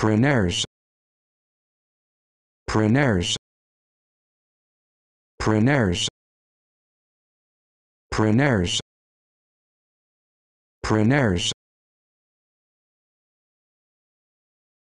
Preneurs. Preneurs. Preneurs. Preneurs. Preneurs.